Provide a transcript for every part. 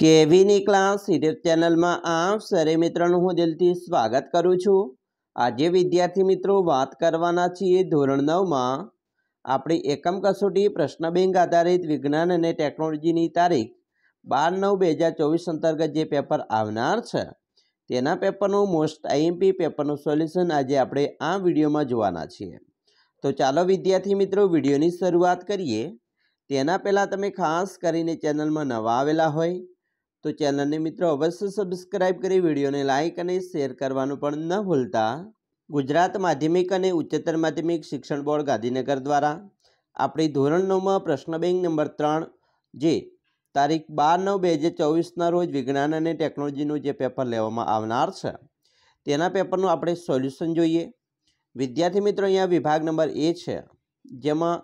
કેવીની class YouTube ચેનલમાં આપ સરે મિત્રોનું હું દિલથી સ્વાગત કરું છું આજે વિદ્યાર્થી મિત્રો વાત કરવાના છીએ ધોરણ નવમાં આપણી એકમ કસોટી પ્રશ્ન બેંક આધારિત વિજ્ઞાન અને ટેકનોલોજીની તારીખ બાર નવ બે હજાર ચોવીસ અંતર્ગત જે પેપર આવનાર છે તેના પેપરનું મોસ્ટ આઈએમપી પેપરનું સોલ્યુશન આજે આપણે આ વિડીયોમાં જોવાના છીએ તો ચાલો વિદ્યાર્થી મિત્રો વિડીયોની શરૂઆત કરીએ તેના પહેલાં તમે ખાસ કરીને ચેનલમાં નવા આવેલા હોય તો ચેનલને મિત્રો અવશ્ય સબસ્ક્રાઇબ કરી વિડીયોને લાઇક અને શેર કરવાનું પણ ન ભૂલતા ગુજરાત માધ્યમિક અને ઉચ્ચતર માધ્યમિક શિક્ષણ બોર્ડ ગાંધીનગર દ્વારા આપણી ધોરણ નવમાં પ્રશ્ન બેંક નંબર ત્રણ જે તારીખ બાર નવ બે હજાર ચોવીસના રોજ વિજ્ઞાન અને ટેકનોલોજીનું જે પેપર લેવામાં આવનાર છે તેના પેપરનું આપણે સોલ્યુશન જોઈએ વિદ્યાર્થી મિત્રો અહીંયા વિભાગ નંબર એ છે જેમાં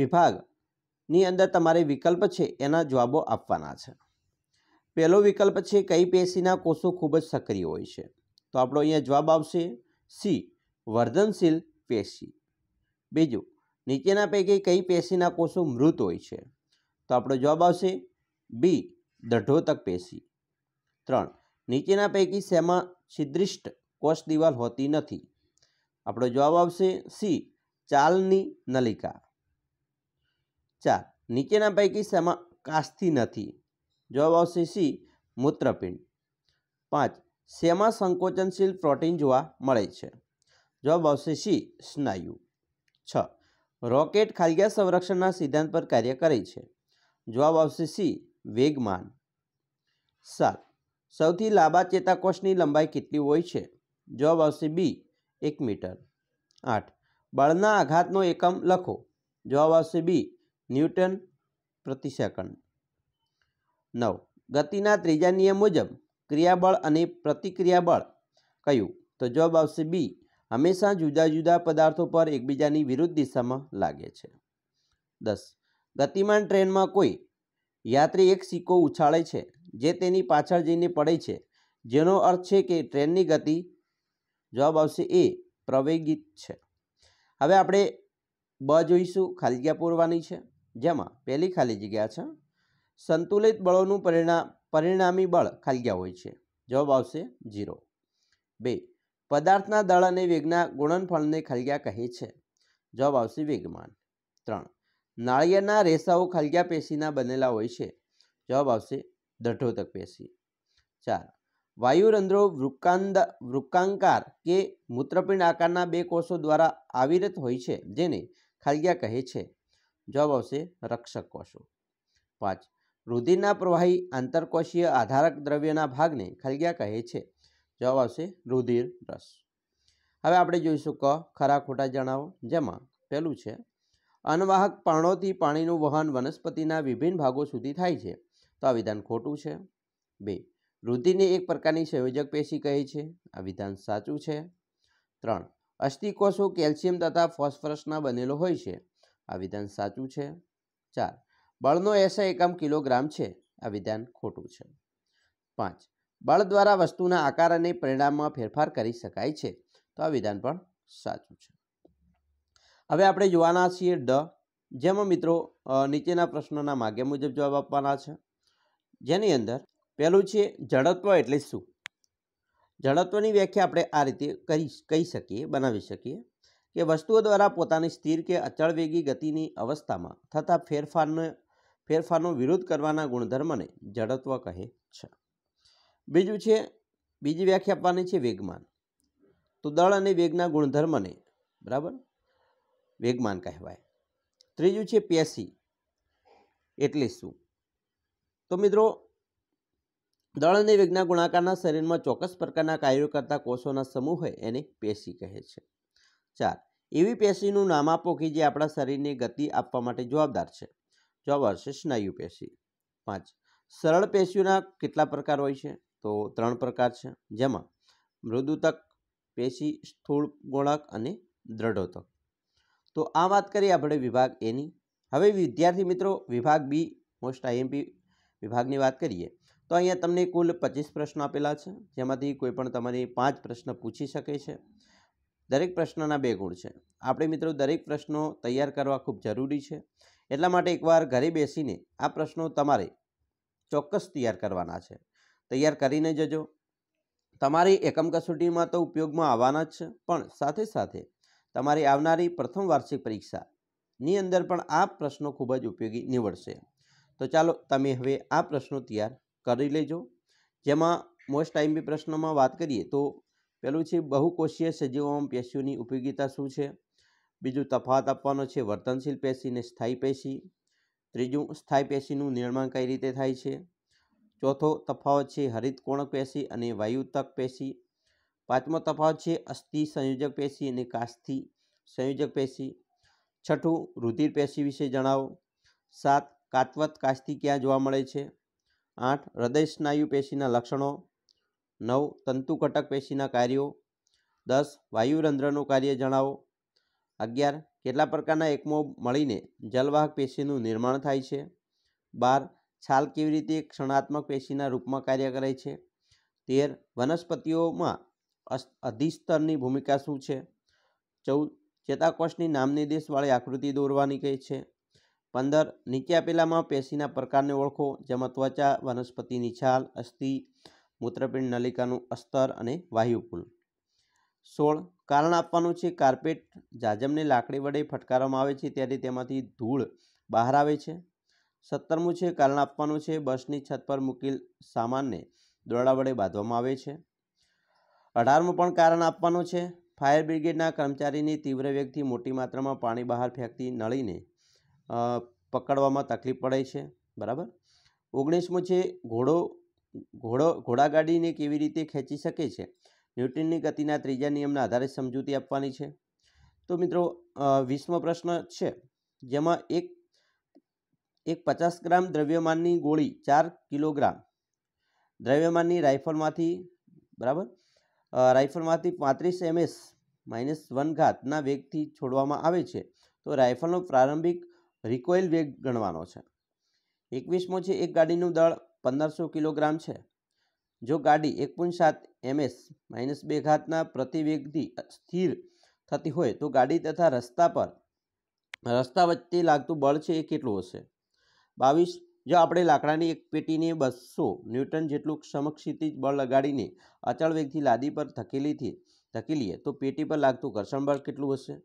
વિભાગની અંદર તમારે વિકલ્પ છે એના જવાબો આપવાના છે પહેલો વિકલ્પ છે કઈ પેશીના કોષો ખૂબ જ સક્રિય હોય છે તો આપણો અહીંયા જવાબ આવશે સી વર્ધનશીલ પેશી બીજું નીચેના પૈકી કઈ પેશીના કોષો મૃત હોય છે તો આપણો જવાબ આવશે બી દઢોતક પેશી ત્રણ નીચેના પૈકી શેમાં છિદ્રિષ્ટ કોષ દિવાલ હોતી નથી આપણો જવાબ આવશે સી ચાલની નલિકા ચાર નીચેના પૈકી શેમાં કાસ્થી નથી જવાબ આવશે સી મૂત્રપિંડ પાંચ શેમાં સંકોચનશીલ પ્રોટીન જોવા મળે છે જવાબ આવશે સી સ્નાયુ છ રોકેટ ખાલગ્યા સંરક્ષણના સિદ્ધાંત પર કાર્ય કરે છે જવાબ આવશે સી વેગમાન સાત સૌથી લાંબા ચેતાકોષની લંબાઈ કેટલી હોય છે જવાબ આવશે બી એક મીટર આઠ બળના આઘાતનો એકમ લખો જવાબ આવશે બી ન્યૂટન પ્રતિ સેકન્ડ નવ ગતિના ત્રીજા નિયમ મુજબ ક્રિયાબળ અને પ્રતિક્રિયાબળ કયું તો જવાબ આવશે બી હંમેશા જુદા જુદા પદાર્થો પર એકબીજાની વિરુદ્ધ દિશામાં લાગે છે દસ ગતિમાન ટ્રેનમાં કોઈ યાત્રી એક સિક્કો ઉછાળે છે જે તેની પાછળ જઈને પડે છે જેનો અર્થ છે કે ટ્રેનની ગતિ જવાબ આવશે એ પ્રવેગિત છે હવે આપણે બ જોઈશું ખાલી જગ્યા પૂરવાની છે જેમાં પહેલી ખાલી જગ્યા છે સંતુલિત બળોનું પરિણામ પરિણામી બળ ખાલી હોય છે જવાબ આવશે ઝીરો બે પદાર્થના દળ અને વેગના ગુણનફળને ખલગ્યા કહે છે જવાબ આવશે વેગમાન ત્રણ નાળિયેરના રેસાઓ ખલગ્યા પેશીના બનેલા હોય છે જવાબ આવશે દઢોતક પેશી ચાર વાયુરંધ્રો વૃક્કાંદ વૃક્કાંકાર કે મૂત્રપિંડ આકારના બે કોષો દ્વારા આવિરત હોય છે જેને ખલગ્યા કહે છે જવાબ આવશે રક્ષક કોષો પાંચ રુધિરના પ્રવાહી આંતરકોષીય આધારક દ્રવ્યના ભાગને ખલગ્યા કહે છે જવાબ આવશે રુધિર રસ હવે આપણે જોઈશું ક ખરા ખોટા જણાવો જેમાં પહેલું છે અનવાહક પાણોથી પાણીનું વહન વનસ્પતિના વિભિન્ન ભાગો સુધી થાય છે તો આ વિધાન ખોટું છે બે રુધિરને એક પ્રકારની સંયોજક પેશી કહે છે આ વિધાન સાચું છે ત્રણ અસ્થિકોષો કેલ્શિયમ તથા ફોસ્ફરસના બનેલો હોય છે આ વિધાન સાચું છે ચાર બળનો એસઆઈ એકમ કિલોગ્રામ છે આ વિધાન ખોટું છે પાંચ બળ દ્વારા વસ્તુના આકાર અને પરિણામમાં ફેરફાર કરી શકાય છે તો આ વિધાન પણ સાચું છે હવે આપણે જોવાના છીએ ડ જેમાં મિત્રો નીચેના પ્રશ્નોના માગ્ય મુજબ જવાબ આપવાના છે જેની અંદર પહેલું છે જડત્વ એટલે શું જડત્વની વ્યાખ્યા આપણે આ રીતે કરી કહી શકીએ બનાવી શકીએ કે વસ્તુઓ દ્વારા પોતાની સ્થિર કે અચળ વેગી ગતિની અવસ્થામાં થતા ફેરફારને ફેરફારનો વિરોધ કરવાના ગુણધર્મને જડત્વ કહે છે બીજું છે બીજી વ્યાખ્યા આપવાની છે વેગમાન તો દળ અને વેગના ગુણધર્મને બરાબર વેગમાન કહેવાય ત્રીજું છે પેશી એટલે શું તો મિત્રો દળ અને વેગના ગુણાકારના શરીરમાં ચોક્કસ પ્રકારના કાર્યો કરતા કોષોના સમૂહ હોય એને પેશી કહે છે ચાર એવી પેશીનું નામ આપો કે જે આપણા શરીરને ગતિ આપવા માટે જવાબદાર છે જવાબ આવશે સ્નાયુ પેશી પાંચ સરળ પેશીઓના કેટલા પ્રકાર હોય છે તો ત્રણ પ્રકાર છે જેમાં મૃદુતક પેશી સ્થૂળ ગોળક અને દ્રઢોતક તો આ વાત કરીએ આપણે વિભાગ એની હવે વિદ્યાર્થી મિત્રો વિભાગ બી મોસ્ટ આઈએમપી વિભાગની વાત કરીએ તો અહીંયા તમને કુલ પચીસ પ્રશ્નો આપેલા છે જેમાંથી કોઈ પણ તમારી પાંચ પ્રશ્ન પૂછી શકે છે દરેક પ્રશ્નના બે ગુણ છે આપણે મિત્રો દરેક પ્રશ્નો તૈયાર કરવા ખૂબ જરૂરી છે એટલા માટે એકવાર ઘરે બેસીને આ પ્રશ્નો તમારે ચોક્કસ તૈયાર કરવાના છે તૈયાર કરીને જજો તમારી એકમ કસોટીમાં તો ઉપયોગમાં આવવાના જ છે પણ સાથે સાથે તમારી આવનારી પ્રથમ વાર્ષિક પરીક્ષાની અંદર પણ આ પ્રશ્નો ખૂબ જ ઉપયોગી નીવડશે તો ચાલો તમે હવે આ પ્રશ્નો તૈયાર કરી લેજો જેમાં મોસ્ટ ટાઈમ બી પ્રશ્નોમાં વાત કરીએ તો પેલું છે બહુકોષીય સજીવોમાં પેશીઓની ઉપયોગિતા શું છે બીજું તફાવત આપવાનો છે વર્તનશીલ પેશી ને સ્થાયી પેશી ત્રીજું સ્થાયી પેશીનું નિર્માણ કઈ રીતે થાય છે ચોથો તફાવત છે હરિતકોણક પેશી અને વાયુ તક પેશી પાંચમો તફાવત છે અસ્થિ સંયોજક પેશી અને કાસ્થિ સંયોજક પેશી છઠ્ઠું રુધિર પેશી વિશે જણાવો સાત કાતવત કાસ્થિ ક્યાં જોવા મળે છે આઠ હૃદય સ્નાયુ પેશીના લક્ષણો નવ તંતુકટક પેશીના કાર્યો દસ વાયુરંધ્રનું કાર્ય જણાવો અગિયાર કેટલા પ્રકારના એકમો મળીને જલવાહક પેશીનું નિર્માણ થાય છે બાર છાલ કેવી રીતે ક્ષણાત્મક પેશીના રૂપમાં કાર્ય કરે છે તેર વનસ્પતિઓમાં અધિસ્તરની ભૂમિકા શું છે ચૌદ ચેતાકોષની નામનિર્દેશવાળી આકૃતિ દોરવાની કહે છે પંદર નીચે આપેલામાં પેશીના પ્રકારને ઓળખો જેમાં ત્વચા વનસ્પતિની છાલ અસ્થિ મૂત્રપિંડ નલિકાનું અસ્તર અને વાયુપુલ સોળ કારણ આપવાનું છે કાર્પેટ જાજમને લાકડી વડે ફટકારવામાં આવે છે ત્યારે તેમાંથી ધૂળ બહાર આવે છે સત્તરમું છે કારણ આપવાનું છે બસની છત પર મૂકેલ સામાનને દોરડા વડે બાંધવામાં આવે છે અઢારમું પણ કારણ આપવાનું છે ફાયર બ્રિગેડના કર્મચારીની તીવ્ર વેગથી મોટી માત્રામાં પાણી બહાર ફેંકતી નળીને પકડવામાં તકલીફ પડે છે બરાબર ઓગણીસમું છે ઘોડો ઘોડો ઘોડાગાડીને કેવી રીતે ખેંચી શકે છે ન્યૂટનની ગતિના ત્રીજા નિયમના આધારે સમજૂતી આપવાની છે તો મિત્રો વીસમો પ્રશ્ન છે જેમાં એક એક પચાસ ગ્રામ દ્રવ્યમાનની ગોળી ચાર કિલોગ્રામ દ્રવ્યમાનની રાઇફલમાંથી બરાબર રાઇફલમાંથી પાંત્રીસ એમએસ માઇનસ વન ઘાતના વેગથી છોડવામાં આવે છે તો રાઇફલનો પ્રારંભિક રિકોઇલ વેગ ગણવાનો છે એકવીસમો છે એક ગાડીનું દળ પંદરસો કિલોગ્રામ છે જો ગાડી એક પોઈન્ટ સાત એમએસ માઇનસ બે ઘાતના પ્રતિવેગથી સ્થિર થતી હોય તો ગાડી તથા રસ્તા પર રસ્તા વચ્ચે લાગતું બળ છે એ કેટલું હશે બાવીસ જો આપણે લાકડાની એક પેટીને બસો ન્યૂટન જેટલું સમક્ષિતિજ બળ લગાડીને અચળ વેગથી લાદી પર ધકેલીથી ધકેલીએ તો પેટી પર લાગતું ઘર્ષણ બળ કેટલું હશે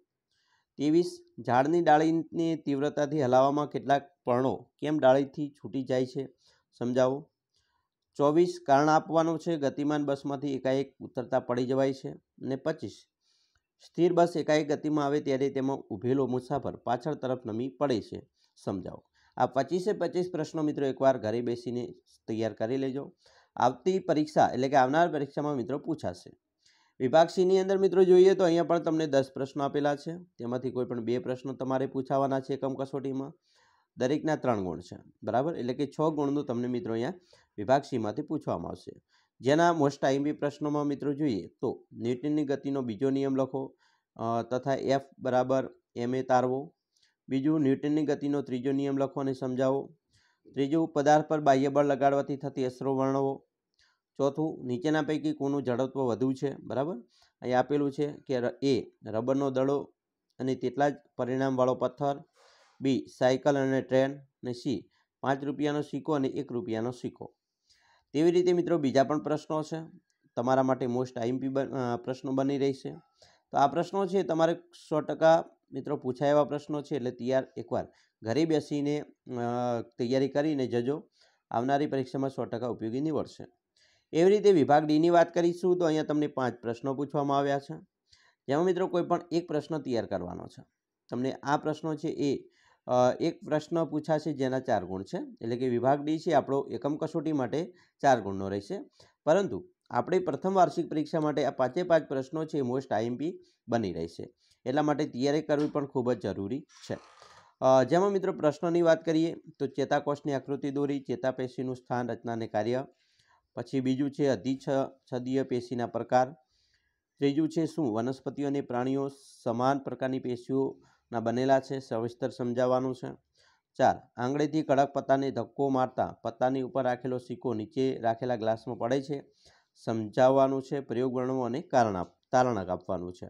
ત્રેવીસ ઝાડની ડાળીને તીવ્રતાથી હલાવવામાં કેટલાક પર્ણો કેમ ડાળીથી છૂટી જાય છે સમજાવો ચોવીસ કારણ આપવાનું છે ગતિમાન બસમાંથી એકાએક ઉતરતા પડી જવાય છે અને પચીસ સ્થિર બસ એકાએક ગતિમાં આવે ત્યારે તેમાં ઊભેલો મુસાફર પાછળ તરફ નમી પડે છે સમજાવો આ પચીસે પચીસ પ્રશ્નો મિત્રો એકવાર ઘરે બેસીને તૈયાર કરી લેજો આવતી પરીક્ષા એટલે કે આવનાર પરીક્ષામાં મિત્રો પૂછાશે વિભાગ સીની અંદર મિત્રો જોઈએ તો અહીંયા પણ તમને દસ પ્રશ્નો આપેલા છે તેમાંથી કોઈ પણ બે પ્રશ્નો તમારે પૂછાવાના છે એકમ કસોટીમાં દરેકના ત્રણ ગુણ છે બરાબર એટલે કે છ ગુણનું તમને મિત્રો અહીંયા વિભાગ સીમાંથી પૂછવામાં આવશે જેના મોસ્ટ આઈમ્બી પ્રશ્નોમાં મિત્રો જોઈએ તો ન્યૂટનની ગતિનો બીજો નિયમ લખો તથા એફ બરાબર એમ એ તારવો બીજું ન્યૂટનની ગતિનો ત્રીજો નિયમ લખો અને સમજાવો ત્રીજું પદાર્થ પર બાહ્ય બળ લગાડવાથી થતી અસરો વર્ણવો ચોથું નીચેના પૈકી કોનું ઝડપ વધુ છે બરાબર અહીં આપેલું છે કે એ રબરનો દડો અને તેટલા જ પરિણામવાળો પથ્થર બી સાયકલ અને ટ્રેન અને સી પાંચ રૂપિયાનો સિક્કો અને એક રૂપિયાનો સિક્કો તેવી રીતે મિત્રો બીજા પણ પ્રશ્નો છે તમારા માટે મોસ્ટ આઈમપી પ્રશ્નો બની રહેશે તો આ પ્રશ્નો છે તમારે સો ટકા મિત્રો પૂછાય એવા પ્રશ્નો છે એટલે તૈયાર એકવાર ઘરે બેસીને તૈયારી કરીને જજો આવનારી પરીક્ષામાં સો ટકા ઉપયોગી નીવડશે એવી રીતે વિભાગ ડીની વાત કરીશું તો અહીંયા તમને પાંચ પ્રશ્નો પૂછવામાં આવ્યા છે જેમાં મિત્રો કોઈ પણ એક પ્રશ્ન તૈયાર કરવાનો છે તમને આ પ્રશ્નો છે એ એક પ્રશ્ન પૂછાશે જેના ચાર ગુણ છે એટલે કે વિભાગ ડી છે આપણો એકમ કસોટી માટે ચાર ગુણનો રહેશે પરંતુ આપણી પ્રથમ વાર્ષિક પરીક્ષા માટે આ પાંચે પાંચ પ્રશ્નો છે મોસ્ટ આઈએમપી બની રહેશે એટલા માટે તૈયારી કરવી પણ ખૂબ જ જરૂરી છે જેમાં મિત્રો પ્રશ્નોની વાત કરીએ તો ચેતાકોષની આકૃતિ દોરી ચેતાપેશીનું સ્થાન રચનાને કાર્ય પછી બીજું છે છદીય પેશીના પ્રકાર ત્રીજું છે શું વનસ્પતિઓ અને પ્રાણીઓ સમાન પ્રકારની પેશીઓ ના બનેલા છે સવિસ્તર સમજાવવાનું છે ચાર આંગળીથી કડક પત્તાને ધક્કો મારતા પત્તાની ઉપર રાખેલો સિક્કો નીચે રાખેલા ગ્લાસમાં પડે છે સમજાવવાનું છે પ્રયોગ વર્ણવો અને કારણ તારણક આપવાનું છે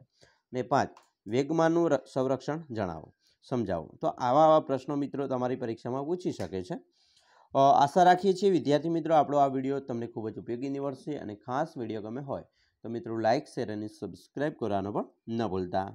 ને પાંચ વેગમાનનું સંરક્ષણ જણાવો સમજાવો તો આવા આવા પ્રશ્નો મિત્રો તમારી પરીક્ષામાં પૂછી શકે છે આશા રાખીએ છીએ વિદ્યાર્થી મિત્રો આપણો આ વિડીયો તમને ખૂબ જ ઉપયોગી નીવડશે અને ખાસ વિડીયો ગમે હોય તો મિત્રો લાઇક શેર અને સબસ્ક્રાઈબ કરવાનો પણ ન ભૂલતા